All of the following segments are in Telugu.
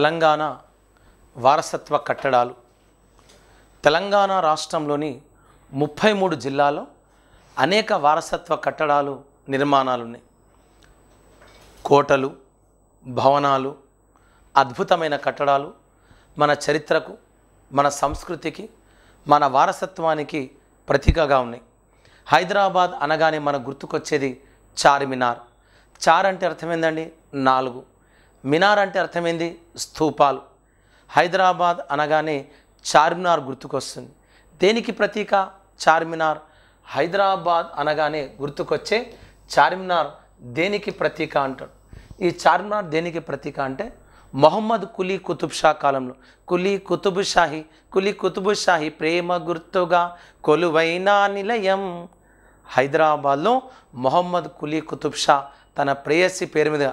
తెలంగాణ వారసత్వ కట్టడాలు తెలంగాణ రాష్ట్రంలోని ముప్పై మూడు జిల్లాలో అనేక వారసత్వ కట్టడాలు నిర్మాణాలు ఉన్నాయి కోటలు భవనాలు అద్భుతమైన కట్టడాలు మన చరిత్రకు మన సంస్కృతికి మన వారసత్వానికి ప్రతీకగా ఉన్నాయి హైదరాబాద్ అనగానే మనకు గుర్తుకొచ్చేది చార్మినార్ చార్ అంటే అర్థమైందండి నాలుగు మినార్ అంటే అర్థమైంది స్థూపాలు హైదరాబాద్ అనగానే చార్మినార్ గుర్తుకొస్తుంది దేనికి ప్రతీక చార్మినార్ హైదరాబాద్ అనగానే గుర్తుకొచ్చే చార్మినార్ దేనికి ప్రతీక అంటాడు ఈ చార్మినార్ దేనికి ప్రతీక అంటే మొహమ్మద్ కులీ కుతుబ్ షా కాలంలో కులీ కుతుబ్ షాహి కులీ కుతుబ్ షాహి ప్రేమ గుర్తుగా కొలువైన నిలయం హైదరాబాద్లో మొహమ్మద్ కులీ కుతుబ్ షా తన ప్రేయస్సి పేరు మీద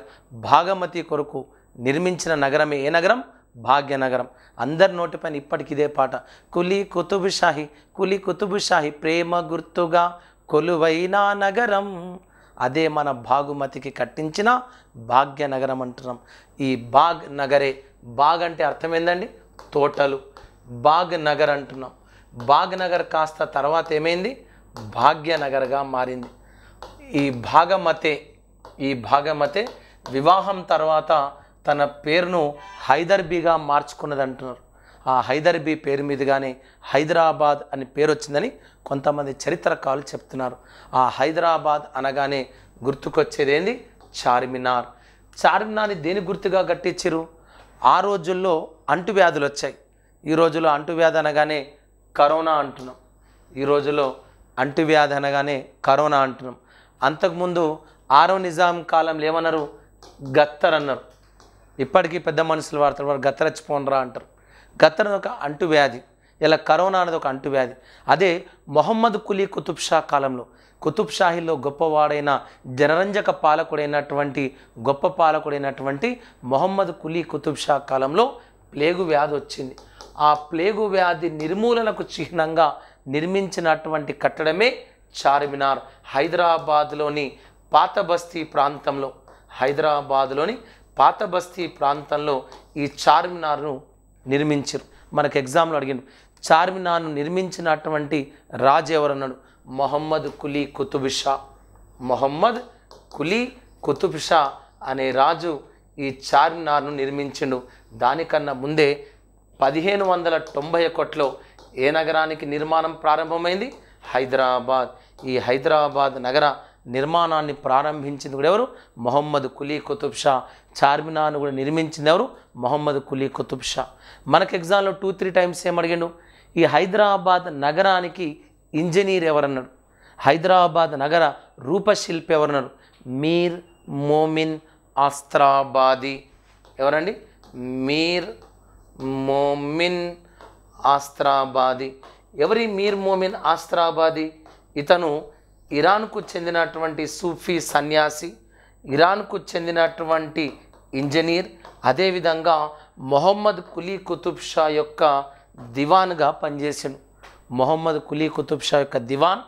భాగమతి కొరకు నిర్మించిన నగరమే ఏ నగరం భాగ్యనగరం అందరి నోటిపైన ఇప్పటికి ఇదే పాట కులి కుతుబుషాహి కులి కుతుబుషాహి ప్రేమ గుర్తుగా కొలువైన నగరం అదే మన భాగుమతికి కట్టించిన భాగ్యనగరం అంటున్నాం ఈ బాగ్ నగరే బాగ్ అంటే అర్థం ఏందండి తోటలు బాగ్ నగర్ అంటున్నాం బాగ్ నగర్ కాస్త తర్వాత ఏమైంది భాగ్యనగర్గా మారింది ఈ భాగమతే ఈ భాగమతే వివాహం తర్వాత తన పేరును హైదర్బీగా మార్చుకున్నది అంటున్నారు ఆ హైదర్బీ పేరు మీదుగానే హైదరాబాద్ అని పేరు వచ్చిందని కొంతమంది చరిత్రకారులు చెప్తున్నారు ఆ హైదరాబాద్ అనగానే గుర్తుకొచ్చేదేంది చార్మినార్ చార్మినార్ని దేని గుర్తుగా గట్టించారు ఆ రోజుల్లో అంటువ్యాధులు వచ్చాయి ఈ రోజులో అంటువ్యాధి అనగానే కరోనా అంటున్నాం ఈ రోజులో అంటువ్యాధి అనగానే కరోనా అంటున్నాం అంతకుముందు ఆరో నిజాం కాలంలో ఏమన్నారు గత్తర్ అన్నారు ఇప్పటికీ పెద్ద మనుషులు వాడతారు వారు గత్తరచ్చిపోనరా అంటారు గత్తర్ ఒక అంటువ్యాధి ఇలా కరోనా అనేది ఒక అంటువ్యాధి అదే మొహమ్మద్ కులీ కుతుబ్ షా కాలంలో కుతుబ్ షాహీలో గొప్పవాడైన జనరంజక పాలకుడైనటువంటి గొప్ప పాలకుడైనటువంటి మొహమ్మద్ కులీ కుతుబ్ షా కాలంలో ప్లేగు వ్యాధి వచ్చింది ఆ ప్లేగు వ్యాధి నిర్మూలనకు చిహ్నంగా నిర్మించినటువంటి కట్టడమే చార్మినార్ హైదరాబాద్లోని పాత బస్తీ ప్రాంతంలో హైదరాబాద్లోని పాత బస్తీ ప్రాంతంలో ఈ చార్మినార్ను నిర్మించారు మనకు ఎగ్జామ్లో అడిగాను చార్మినార్ను నిర్మించినటువంటి రాజు ఎవరన్నాడు మొహమ్మద్ కులీ కుతుబిషా మొహమ్మద్ కులీ కుతుబిషా అనే రాజు ఈ చార్మినార్ను నిర్మించిండు దానికన్నా ముందే పదిహేను వందల తొంభై ఒకటిలో ఏ నగరానికి నిర్మాణం ప్రారంభమైంది హైదరాబాద్ ఈ హైదరాబాద్ నగర నిర్మాణాన్ని ప్రారంభించింది కూడా ఎవరు మొహమ్మద్ కులీ కుతుబ్ షా చార్మినార్ను కూడా నిర్మించింది ఎవరు మొహమ్మద్ కులీ కుతుబ్ షా మనకు ఎగ్జామ్లో టూ త్రీ టైమ్స్ ఏమడిగాడు ఈ హైదరాబాద్ నగరానికి ఇంజనీర్ ఎవరన్నాడు హైదరాబాద్ నగర రూపశిల్పి ఎవరన్నారు మీర్ మోమిన్ ఆస్త్రాబాది ఎవరండి మీర్ మోమిన్ ఆస్త్రాబాది ఎవరి మీర్ మోమిన్ ఆస్త్రాబాది ఇతను ఇరాన్కు చెందినటువంటి సూఫీ సన్యాసి ఇరాన్కు చెందినటువంటి ఇంజనీర్ అదేవిధంగా మొహమ్మద్ కులీ కుతుబ్ షా యొక్క దివాన్గా పనిచేసాడు మొహమ్మద్ కులీ కుతుబ్ షా యొక్క దివాన్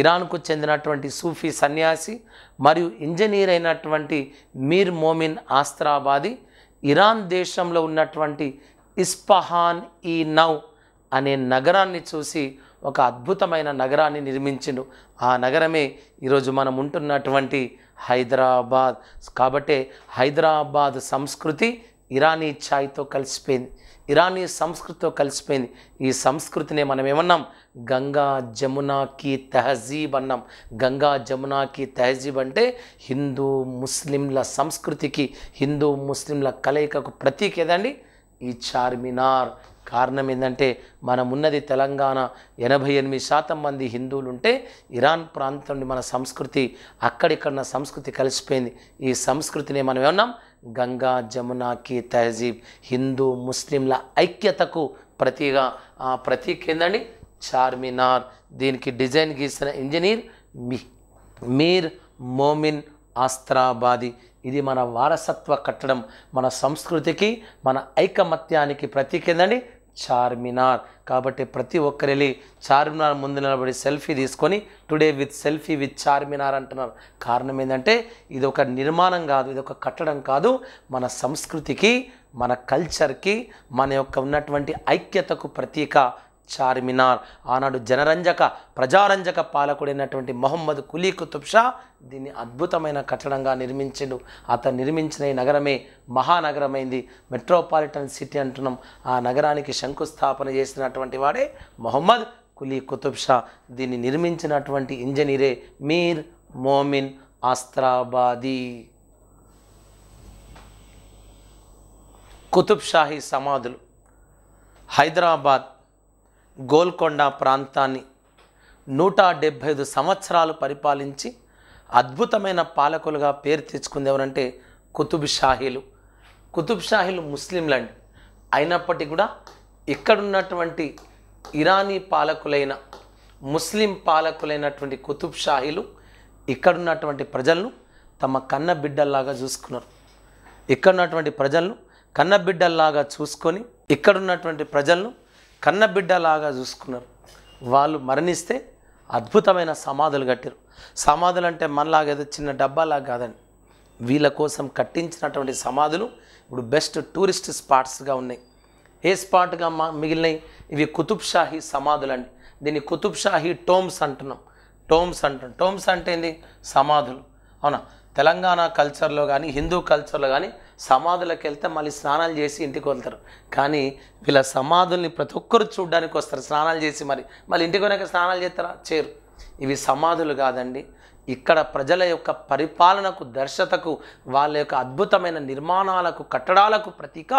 ఇరాన్కు చెందినటువంటి సూఫీ సన్యాసి మరియు ఇంజనీర్ అయినటువంటి మీర్ మోమిన్ ఆస్త్రాబాది ఇరాన్ దేశంలో ఉన్నటువంటి ఇస్పహాన్ ఈ నౌ అనే నగరాన్ని చూసి ఒక అద్భుతమైన నగరాన్ని నిర్మించిండు ఆ నగరమే ఈరోజు మనం ఉంటున్నటువంటి హైదరాబాద్ కాబట్టే హైదరాబాద్ సంస్కృతి ఇరానీ ఛాయ్తో కలిసిపోయింది ఇరానీ సంస్కృతితో కలిసిపోయింది ఈ సంస్కృతిని మనం ఏమన్నాం గంగా జమునాకి తహజీబ్ అన్నాం గంగా జమునాకి తహజీబ్ అంటే హిందూ ముస్లింల సంస్కృతికి హిందూ ముస్లింల కలయికకు ప్రతీక ఏదండి ఈ చార్మినార్ కారణం ఏంటంటే మనమున్నది తెలంగాణ ఎనభై ఎనిమిది శాతం మంది హిందువులు ఉంటే ఇరాన్ ప్రాంతం నుండి మన సంస్కృతి అక్కడిక్కడ సంస్కృతి కలిసిపోయింది ఈ సంస్కృతిని మనం ఏమన్నాం గంగా కి తహజీబ్ హిందూ ముస్లింల ఐక్యతకు ప్రతిగా ప్రతీక ఏందండి చార్మినార్ దీనికి డిజైన్ గీసిన ఇంజనీర్ మీ మీర్ మోమిన్ ఆస్త్రాబాది ఇది మన వారసత్వ కట్టడం మన సంస్కృతికి మన ఐకమత్యానికి ప్రతీకేందండి చార్మినార్ కాబట్టి ప్రతి ఒక్కరు వెళ్ళి చార్మినార్ ముందు నిలబడి సెల్ఫీ తీసుకొని today with selfie with Charminar అంటున్నారు కారణం ఏంటంటే ఇది ఒక నిర్మాణం కాదు ఇది ఒక కట్టడం కాదు మన సంస్కృతికి మన కల్చర్కి మన యొక్క ఉన్నటువంటి ఐక్యతకు ప్రతీక చార్మినార్ ఆనాడు జనరంజక ప్రజారంజక పాలకుడైనటువంటి మహమ్మద్ కులీ కుతుబ్ షా దీన్ని అద్భుతమైన కట్టడంగా నిర్మించిండు అతను నిర్మించిన ఈ నగరమే మహానగరమైంది మెట్రోపాలిటన్ సిటీ అంటున్నాం ఆ నగరానికి శంకుస్థాపన చేసినటువంటి వాడే మొహమ్మద్ కులీ కుతుబ్షా దీన్ని నిర్మించినటువంటి ఇంజనీరే మీర్ మోమిన్ ఆస్త్రాబాదీ కుతుబ్ షాహీ సమాధులు హైదరాబాద్ గోల్కొండ ప్రాంతాన్ని నూట డెబ్భై ఐదు సంవత్సరాలు పరిపాలించి అద్భుతమైన పాలకులుగా పేరు తెచ్చుకుంది ఎవరంటే కుతుబ్ షాహీలు కుతుబ్ షాహీలు ముస్లింలండి అయినప్పటికీ కూడా ఇక్కడున్నటువంటి ఇరానీ పాలకులైన ముస్లిం పాలకులైనటువంటి కుతుబ్ షాహీలు ఇక్కడున్నటువంటి ప్రజలను తమ కన్న బిడ్డల్లాగా చూసుకున్నారు ఇక్కడున్నటువంటి ప్రజలను కన్న బిడ్డల్లాగా చూసుకొని ఇక్కడున్నటువంటి ప్రజలను కన్నబిడ్డలాగా చూసుకున్నారు వాళ్ళు మరణిస్తే అద్భుతమైన సమాధులు కట్టారు సమాధులు అంటే మనలాగా ఏదో చిన్న డబ్బాలా కాదండి వీళ్ళ కోసం కట్టించినటువంటి సమాధులు ఇప్పుడు బెస్ట్ టూరిస్ట్ స్పాట్స్గా ఉన్నాయి ఏ స్పాట్గా మా మిగిలినవి ఇవి కుతుబ్షాహీ సమాధులు అండి దీన్ని కుతుబ్షాహీ టోమ్స్ అంటున్నాం టోమ్స్ అంటున్నాం టోమ్స్ అంటే ఏంది సమాధులు అవునా తెలంగాణ కల్చర్లో కానీ హిందూ కల్చర్లో కానీ సమాధులకు వెళ్తే మళ్ళీ స్నానాలు చేసి ఇంటికి వెళ్తారు కానీ వీళ్ళ సమాధుల్ని ప్రతి ఒక్కరు చూడడానికి వస్తారు స్నానాలు చేసి మరి మళ్ళీ ఇంటికి కొనక స్నానాలు చేస్తారా చేరు ఇవి సమాధులు కాదండి ఇక్కడ ప్రజల యొక్క పరిపాలనకు దర్శతకు వాళ్ళ యొక్క అద్భుతమైన నిర్మాణాలకు కట్టడాలకు ప్రతీక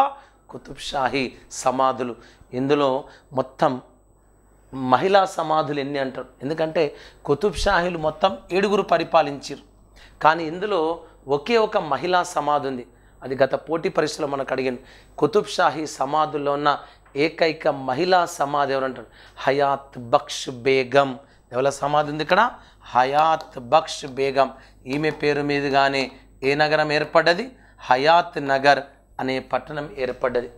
కుతుబ్షాహీ సమాధులు ఇందులో మొత్తం మహిళా సమాధులు ఎన్ని అంటారు ఎందుకంటే కుతుబ్షాహీలు మొత్తం ఏడుగురు పరిపాలించారు కానీ ఇందులో ఒకే ఒక మహిళా సమాధి ఉంది అది గత పోటీ పరీక్షలో మనకు అడిగింది కుతుబ్ షాహీ సమాధుల్లో ఉన్న ఏకైక మహిళా సమాధి ఎవరంటారు హయాత్ బక్ష్ బేగం ఎవరి సమాధి ఉంది ఇక్కడ హయాత్ బక్ష్ బేగం ఈమె పేరు మీదుగానే ఏ నగరం ఏర్పడ్డది హయాత్ నగర్ అనే పట్టణం ఏర్పడ్డది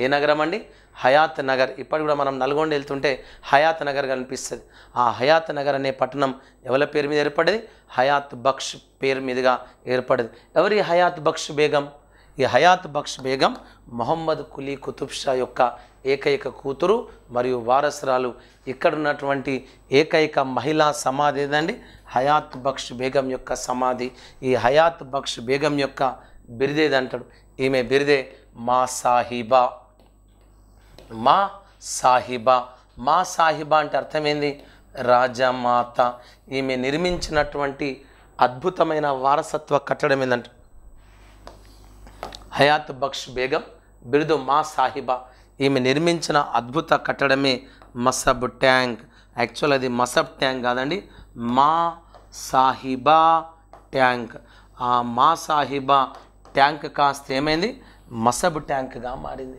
ఏ నగరం అండి హయాత్ నగర్ ఇప్పటి కూడా మనం నల్గొండ వెళ్తుంటే హయాత్ నగర్ కనిపిస్తుంది ఆ హయాత్ నగర్ అనే పట్టణం ఎవరి పేరు మీద ఏర్పడ్డది హయాత్ బక్ష్ పేరు మీదుగా ఏర్పడ్డది ఎవరి హయాత్ బక్ష్ బేగం ఈ హయాత్ బక్ష్ బేగం మొహమ్మద్ కులీ కుతుబ్ షా యొక్క ఏకైక కూతురు మరియు వారసురాలు ఉన్నటువంటి ఏకైక మహిళా సమాధి ఏదండి హయాత్ బక్ష్ బేగం యొక్క సమాధి ఈ హయాత్ బక్ష్ బేగం యొక్క అంటాడు ఈమె బిరిదే మా సాహిబా మా సాహిబా మా సాహిబా అంటే అర్థమైంది రాజమాత ఈమె నిర్మించినటువంటి అద్భుతమైన వారసత్వ కట్టడం ఏంటంటే హయాత్ బక్ష్ బేగం బిరుదు మా సాహిబా ఈమె నిర్మించిన అద్భుత కట్టడమే మసబ్ ట్యాంక్ యాక్చువల్ అది మసబ్ ట్యాంక్ కాదండి మా సాహిబా ట్యాంక్ ఆ మా సాహిబా ట్యాంక్ కాస్త ఏమైంది మసబ్ ట్యాంక్గా మారింది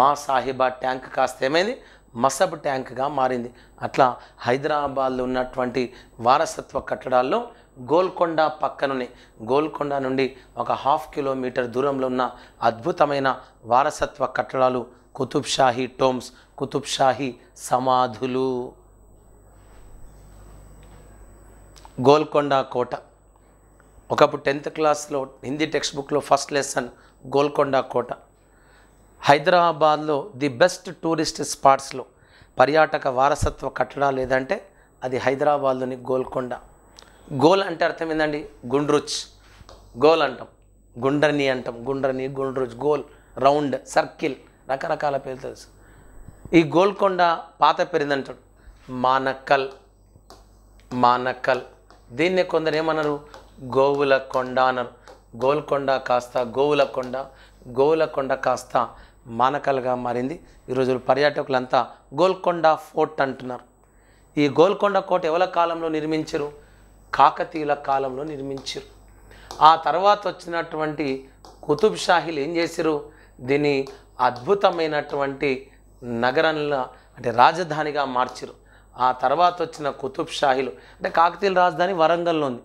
మా సాహిబా ట్యాంక్ కాస్త ఏమైంది మసబ్ ట్యాంక్గా మారింది అట్లా హైదరాబాద్లో ఉన్నటువంటి వారసత్వ కట్టడాల్లో గోల్కొండ పక్కనుని గోల్కొండ నుండి ఒక హాఫ్ కిలోమీటర్ దూరంలో ఉన్న అద్భుతమైన వారసత్వ కట్టడాలు కుతుబ్షాహీ టోమ్స్ కుతుబ్షాహీ సమాధులు గోల్కొండ కోట ఒకప్పుడు టెన్త్ క్లాస్లో హిందీ టెక్స్ట్ బుక్లో ఫస్ట్ లెసన్ గోల్కొండ కోట హైదరాబాద్లో ది బెస్ట్ టూరిస్ట్ స్పాట్స్లో పర్యాటక వారసత్వ కట్టడాలు లేదంటే అది హైదరాబాద్లోని గోల్కొండ గోల్ అంటే అర్థం ఏందండి గుండ్రుచ్ గోల్ అంటాం గుండ్రని అంటాం గుండ్రని గుండ్రుచ్ గోల్ రౌండ్ సర్కిల్ రకరకాల పేర్లు తెలుసు ఈ గోల్కొండ పాత పెరిందంటాడు మానక్కల్ మానక్కల్ దీన్నే కొందరు ఏమన్నారు గోవుల కొండ అన్నారు గోల్కొండ కాస్త గోవుల కొండ గోవుల కొండ కాస్త మానకల్గా మారింది ఈరోజు పర్యాటకులంతా గోల్కొండ ఫోర్ట్ అంటున్నారు ఈ గోల్కొండ కోట ఎవరి కాలంలో నిర్మించరు కాకతీయుల కాలంలో నిర్మించారు ఆ తర్వాత వచ్చినటువంటి కుతుబ్ షాహీలు ఏం చేశారు దీన్ని అద్భుతమైనటువంటి నగరంలో అంటే రాజధానిగా మార్చారు ఆ తర్వాత వచ్చిన కుతుబ్ షాహీలు అంటే కాకతీయుల రాజధాని వరంగల్లో ఉంది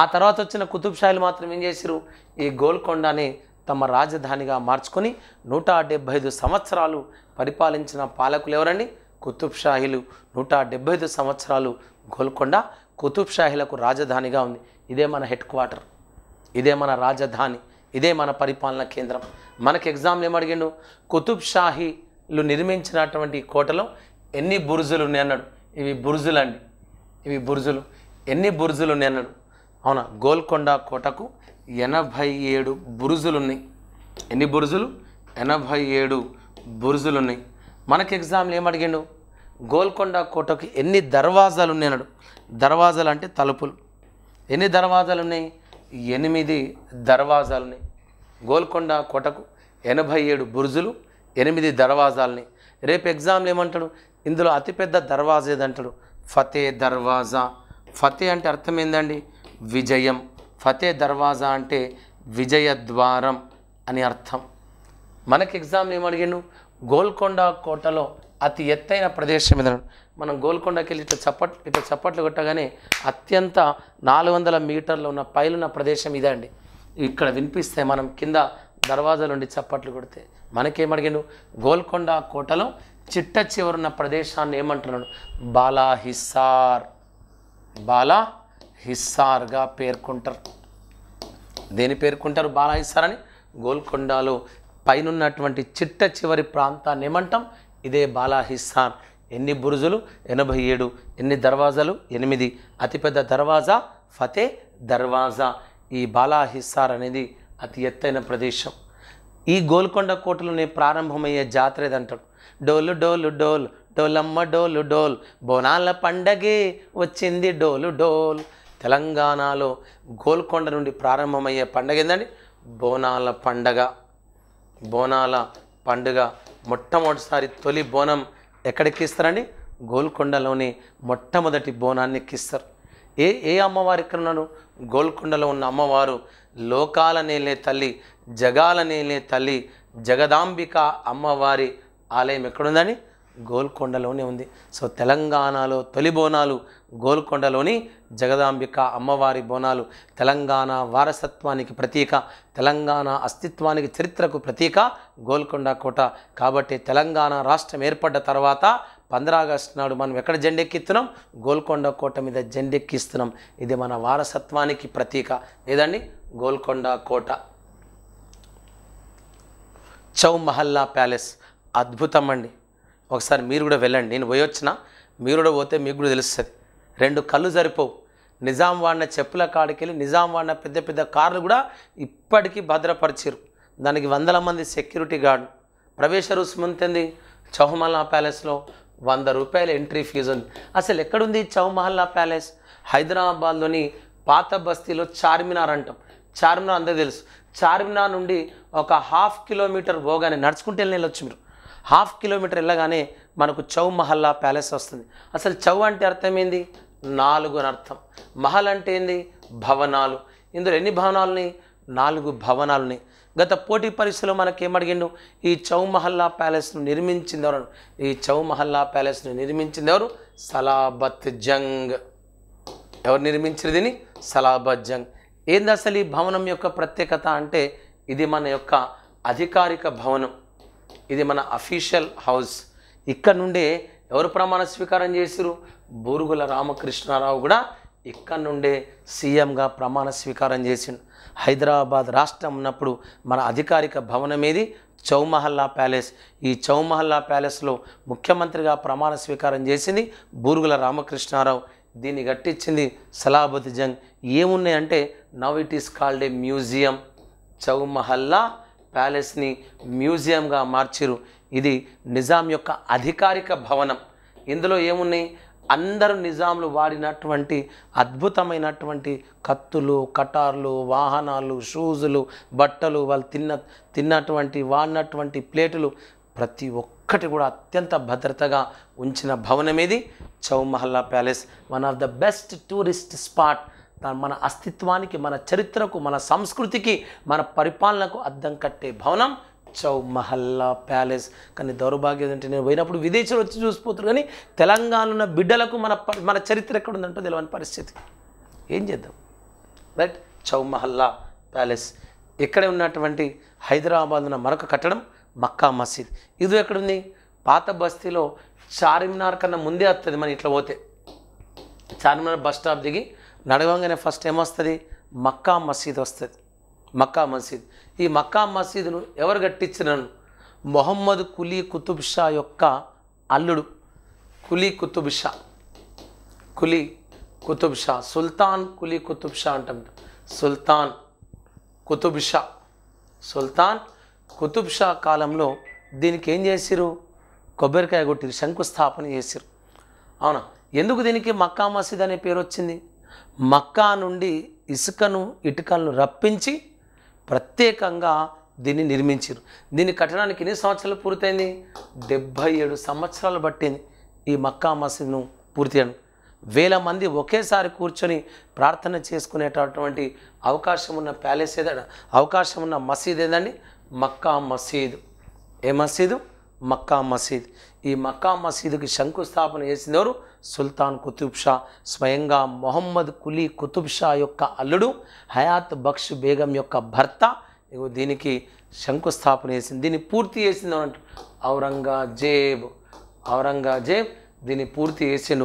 ఆ తర్వాత వచ్చిన కుతుబ్ షాహీలు మాత్రం ఏం చేశారు ఈ గోల్కొండని తమ రాజధానిగా మార్చుకొని నూట డెబ్భై ఐదు సంవత్సరాలు పరిపాలించిన పాలకులు ఎవరండి కుతుబ్ షాహీలు నూట డెబ్భై ఐదు సంవత్సరాలు గోల్కొండ కుతుబ్షాహీలకు రాజధానిగా ఉంది ఇదే మన హెడ్ క్వార్టర్ ఇదే మన రాజధాని ఇదే మన పరిపాలన కేంద్రం మనకు ఎగ్జామ్లు ఏమడిగిండు కుతుబ్ షాహీలు నిర్మించినటువంటి కోటలో ఎన్ని బురుజులు ఉన్నాయి అన్నాడు ఇవి బురుజులు అండి ఇవి బురుజులు ఎన్ని బురుజులు ఉన్నాయి అన్నాడు అవునా గోల్కొండ కోటకు ఎనభై ఏడు బురుజులు ఉన్నాయి ఎన్ని బురుజులు ఎనభై ఏడు బురుజులు ఉన్నాయి మనకి ఎగ్జామ్లు ఏమడిగిండు గోల్కొండ కోటకు ఎన్ని దర్వాజాలు ఉన్నాయన్నాడు దర్వాజాలు అంటే తలుపులు ఎన్ని దర్వాజాలు ఉన్నాయి ఎనిమిది దర్వాజాలు ఉన్నాయి గోల్కొండ కోటకు ఎనభై ఏడు బురుజులు ఎనిమిది దర్వాజాలని రేపు ఎగ్జామ్లు ఏమంటాడు ఇందులో అతిపెద్ద దర్వాజా ఏదంటాడు ఫతే దర్వాజా ఫతే అంటే అర్థం ఏందండి విజయం ఫతే దర్వాజా అంటే విజయద్వారం అని అర్థం మనకి ఎగ్జామ్లు ఏమడిగాను గోల్కొండ కోటలో అతి ఎత్తైన ప్రదేశం మీద మనం గోల్కొండకి వెళ్ళి ఇట్లా చప్పట్ ఇట్లా చప్పట్లు కొట్టగానే అత్యంత నాలుగు వందల మీటర్లు ఉన్న పైలున్న ప్రదేశం ఇదే అండి ఇక్కడ వినిపిస్తే మనం కింద దర్వాజాలుండి చప్పట్లు కొడితే మనకేమడిగాను గోల్కొండ కోటలో చిట్ట చివరున్న ప్రదేశాన్ని ఏమంటున్నాడు బాలా హిస్సార్ బాలా హిస్సార్గా పేర్కొంటారు దేని పేర్కొంటారు బాలా హిస్సార్ అని గోల్కొండలో పైనున్నటువంటి చిట్ట చివరి ప్రాంతాన్ని ఏమంటాం ఇదే బాలాహిస్థాన్ ఎన్ని బురుజులు ఎనభై ఏడు ఎన్ని దర్వాజాలు ఎనిమిది అతిపెద్ద దర్వాజా ఫతే దర్వాజా ఈ బాలాహిస్సార్ అనేది అతి ఎత్తైన ప్రదేశం ఈ గోల్కొండ కోటలోనే ప్రారంభమయ్యే జాతర ఏదంటాడు డోలు డోలు డోల్ డోలమ్మ డోలు డోల్ బోనాల పండగే వచ్చింది డోలు డోల్ తెలంగాణలో గోల్కొండ నుండి ప్రారంభమయ్యే పండగ ఏందండి బోనాల పండగ బోనాల పండుగ మొట్టమొదటిసారి తొలి బోనం ఎక్కడికి ఇస్తారండి గోల్కొండలోని మొట్టమొదటి బోనాన్ని ఎక్కిస్తారు ఏ ఏ అమ్మవారు ఇక్కడ ఉన్నారు గోల్కొండలో ఉన్న అమ్మవారు లోకాలనేలే తల్లి జగాలనేలే తల్లి జగదాంబిక అమ్మవారి ఆలయం ఎక్కడుందని గోల్కొండలోనే ఉంది సో తెలంగాణలో తొలి బోనాలు గోల్కొండలోని జగదాంబిక అమ్మవారి బోనాలు తెలంగాణ వారసత్వానికి ప్రతీక తెలంగాణ అస్తిత్వానికి చరిత్రకు ప్రతీక గోల్కొండ కోట కాబట్టి తెలంగాణ రాష్ట్రం ఏర్పడ్డ తర్వాత పంద్ర ఆగస్టు నాడు మనం ఎక్కడ జెండెక్కిస్తున్నాం గోల్కొండ కోట మీద జెండెక్కిస్తున్నాం ఇది మన వారసత్వానికి ప్రతీక ఏదండి గోల్కొండ కోట చౌ మహల్లా ప్యాలెస్ అద్భుతం అండి ఒకసారి మీరు కూడా వెళ్ళండి నేను పోయొచ్చిన మీరు కూడా పోతే మీకు కూడా తెలుస్తుంది రెండు కళ్ళు సరిపోవు నిజాం వాడిన చెప్పుల కాడికి వెళ్ళి నిజాం వాడిన పెద్ద పెద్ద కార్లు కూడా ఇప్పటికీ భద్రపరిచారు దానికి వందల మంది సెక్యూరిటీ గార్డు ప్రవేశ రుసుము ఎంతంది చౌమల్లా ప్యాలెస్లో వంద రూపాయల ఎంట్రీ ఫీజు ఉంది అసలు ఎక్కడుంది చౌమహల్లా ప్యాలెస్ హైదరాబాద్లోని పాత బస్తీలో చార్మినార్ అంటాం చార్మినార్ అందరూ తెలుసు చార్మినార్ నుండి ఒక హాఫ్ కిలోమీటర్ పోగానే నడుచుకుంటే వెళ్ళొచ్చు మీరు హాఫ్ కిలోమీటర్ వెళ్ళగానే మనకు చౌ మహల్లా ప్యాలెస్ వస్తుంది అసలు చౌ అంటే అర్థం ఏంది నాలుగు అని అర్థం మహల్ అంటే ఏంది భవనాలు ఇందులో ఎన్ని భవనాలని నాలుగు భవనాలని గత పోటీ పరీక్షలో మనకి ఏమడిగిండు ఈ చౌ మహల్లా ప్యాలెస్ను నిర్మించింది ఎవరు ఈ చౌ మహల్లా ప్యాలెస్ను నిర్మించింది ఎవరు సలాబత్ జంగ్ ఎవరు నిర్మించినదిని దీని సలాబత్ జంగ్ ఏంది అసలు ఈ భవనం యొక్క ప్రత్యేకత అంటే ఇది మన యొక్క అధికారిక భవనం ఇది మన అఫీషియల్ హౌస్ ఇక్కడ నుండే ఎవరు ప్రమాణ స్వీకారం చేశారు బూరుగుల రామకృష్ణారావు కూడా ఇక్కడ నుండే సీఎంగా ప్రమాణ స్వీకారం చేసిండు హైదరాబాద్ రాష్ట్రం ఉన్నప్పుడు మన అధికారిక భవనం ఏది చౌమహల్లా ప్యాలెస్ ఈ చౌమహల్లా ప్యాలెస్లో ముఖ్యమంత్రిగా ప్రమాణ స్వీకారం చేసింది బూరుగుల రామకృష్ణారావు దీన్ని కట్టించింది సలాబత్ జంగ్ ఏమున్నాయంటే now it is called a museum Chowmahalla ప్యాలెస్ని మ్యూజియంగా మార్చిరు ఇది నిజాం యొక్క అధికారిక భవనం ఇందులో ఏమున్నాయి అందరూ నిజాంలు వాడినటువంటి అద్భుతమైనటువంటి కత్తులు కటార్లు వాహనాలు షూజులు బట్టలు వాళ్ళు తిన్న తిన్నటువంటి వాడినటువంటి ప్లేటులు ప్రతి ఒక్కటి కూడా అత్యంత భద్రతగా ఉంచిన భవనం ఇది Chowmahalla palace one of the best tourist spot మన అస్తిత్వానికి మన చరిత్రకు మన సంస్కృతికి మన పరిపాలనకు అద్దం కట్టే భవనం చౌ మహల్లా ప్యాలెస్ కానీ దౌర్భాగ్యం ఏంటంటే నేను పోయినప్పుడు విదేశాలు వచ్చి చూసిపోతారు కానీ తెలంగాణ ఉన్న బిడ్డలకు మన మన చరిత్ర ఎక్కడ ఉందంటో తెలియని పరిస్థితి ఏం చేద్దాం రైట్ చౌ మహల్లా ప్యాలెస్ ఇక్కడే ఉన్నటువంటి హైదరాబాద్ ఉన్న మరొక కట్టడం మక్కా మసీద్ ఇది ఎక్కడుంది పాత బస్తీలో చార్మినార్ కన్నా ముందే వస్తుంది మనం ఇట్లా పోతే చార్మినార్ బస్ స్టాప్ దిగి నడవంగానే ఫస్ట్ ఏమొస్తుంది మక్కా మసీద్ వస్తుంది మక్కా మసీద్ ఈ మక్కా మసీదును ఎవరు కట్టించినను మొహమ్మద్ కులీ కుతుబ్ షా యొక్క అల్లుడు కులీ కుతుబ్ షా కులీ కుతుబ్ షా సుల్తాన్ కులీ కుతుబ్ షా అంటాం సుల్తాన్ కుతుబ్ షా సుల్తాన్ కుతుబ్ షా కాలంలో దీనికి ఏం చేసిరు కొబ్బరికాయ కొట్టిరు శంకుస్థాపన చేసిరు అవునా ఎందుకు దీనికి మక్కా మసీద్ అనే పేరు వచ్చింది మక్కా నుండి ఇసుకను ఇటుకలను రప్పించి ప్రత్యేకంగా దీన్ని నిర్మించారు దీన్ని కట్టడానికి ఎన్ని సంవత్సరాలు పూర్తయింది డెబ్భై ఏడు సంవత్సరాలు పట్టింది ఈ మక్కా మసీదును పూర్తి చేయడం వేల మంది ఒకేసారి కూర్చొని ప్రార్థన చేసుకునేటటువంటి అవకాశం ఉన్న ప్యాలెస్ ఏదైనా అవకాశం ఉన్న మసీద్ ఏదండి మక్కా మసీదు ఏ మసీదు మక్కా మసీద్ ఈ మక్కా మసీదుకి శంకుస్థాపన చేసింది ఎవరు సుల్తాన్ కుతుబ్ షా స్వయంగా మొహమ్మద్ కులీ కుతుబ్ షా యొక్క అల్లుడు హయాత్ బక్ష్ బేగం యొక్క భర్త దీనికి శంకుస్థాపన వేసింది దీన్ని పూర్తి చేసింది అన్నట్టు ఔరంగజేబ్ ఔరంగజేబ్ దీన్ని పూర్తి చేసిన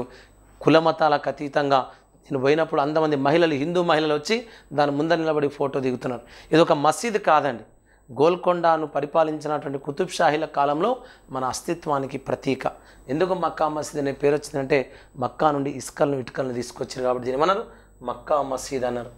కులమతాలకు అతీతంగా నేను పోయినప్పుడు అంతమంది మహిళలు హిందూ మహిళలు వచ్చి దాని ముందర నిలబడి ఫోటో దిగుతున్నారు ఇది ఒక మసీద్ కాదండి గోల్కొండను పరిపాలించినటువంటి కుతుబ్ షాహీల కాలంలో మన అస్తిత్వానికి ప్రతీక ఎందుకు మక్కా మసీద్ అనే పేరు వచ్చిందంటే మక్కా నుండి ఇసుకలను ఇటుకలను తీసుకొచ్చారు కాబట్టి దీని మనరు మక్కా మసీద్ అన్నారు